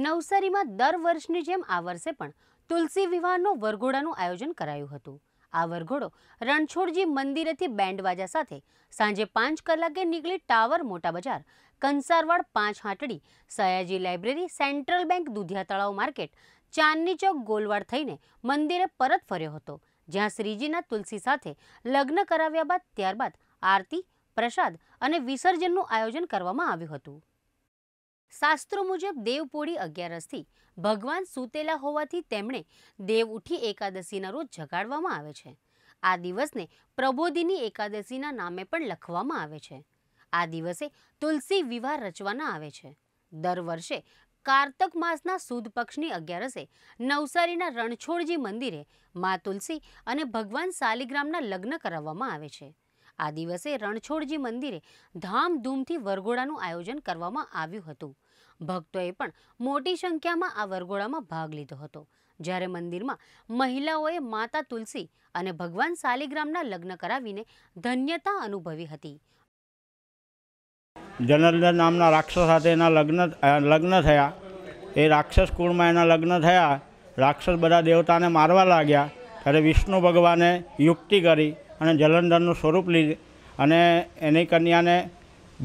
નવસારીમાં દર વર્ષની જેમ આ વર્ષે પણ તુલસી વિવાહનો વરઘોડાનું આયોજન કરાયું હતું આ વરઘોડો રણછોડજી મંદિરેથી બેન્ડવાજા સાથે સાંજે પાંચ કલાકે નીકળી ટાવર મોટા Bazar Kansarwad Panch Hatdi Sayaji library central bank Dudhiya Talav market ચાંદની ચોક ગોલવાડ થઈને મંદિરે પરત ફર્યો હતો જ્યાં શ્રીજીના તુલસી સાથે લગ્ન કરાવ્યા બાદ ત્યારબાદ આરતી પ્રસાદ અને વિસર્જનનું આયોજન કરવામાં આવ્યું હતું શાસ્ત્રો મુજબ દેવપોળી અગિયારસથી ભગવાન સૂતેલા હોવાથી તેમણે દેવ ઉઠી એકાદશીના રોજ જગાડવામાં આવે છે આ દિવસને પ્રબોધિની એકાદશીના નામે પણ લખવામાં આવે છે આ દિવસે તુલસી વિવાહ રચવાના આવે છે દર વર્ષે કાર્તક માસના સુદ પક્ષની અગિયારસે નવસારીના રણછોડજી મંદિરે મા તુલસી અને ભગવાન શાલિગ્રામના લગ્ન કરાવવામાં આવે છે આ દિવસે રણછોડજી મંદિરે ધામધૂમથી વરઘોડાનું આયોજન કરવામાં આવ્યું હતું ભક્તોએ પણ મોટી સંખ્યામાં આ વરઘોડામાં ભાગ લીધો હતો જ્યારે મંદિરમાં મહિલાઓએ માતા તુલસી અને ભગવાન શાલિગ્રામના લગ્ન કરાવીને ધન્યતા અનુભવી હતી જનર્દન નામના રાક્ષસ સાથે એના લગ્ન લગ્ન થયા એ રાક્ષસ કુળમાં એના લગ્ન થયા રાક્ષસ બધા દેવતાને મારવા લાગ્યા ત્યારે વિષ્ણુ ભગવાને યુક્તિ કરી અને જલंधर નું સ્વરૂપ લીધું અને એની કન્યાને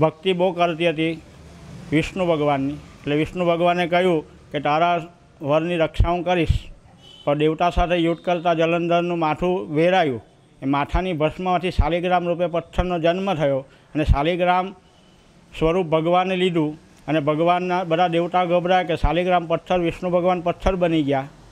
ભક્તિ બો કરતી હતી વિષ્ણુ ભગવાનની એટલે વિષ્ણુ ભગવાને કહ્યું કે તારા વરની રક્ષા હું કરીશ પર દેવતા સાથે યુદ્ધ કરતાં જલंधरનું માઠું વેરાયું એ માથાની ભસ્મમાંથી શાલિગ્રામ રૂપે પથ્થરનો જન્મ થયો અને શાલિગ્રામ સ્વરૂપ ભગવાને લીધું અને ભગવાનના બધા દેવતા ગભરાયા કે શાલિગ્રામ પથ્થર વિષ્ણુ ભગવાન પથ્થર બની ગયા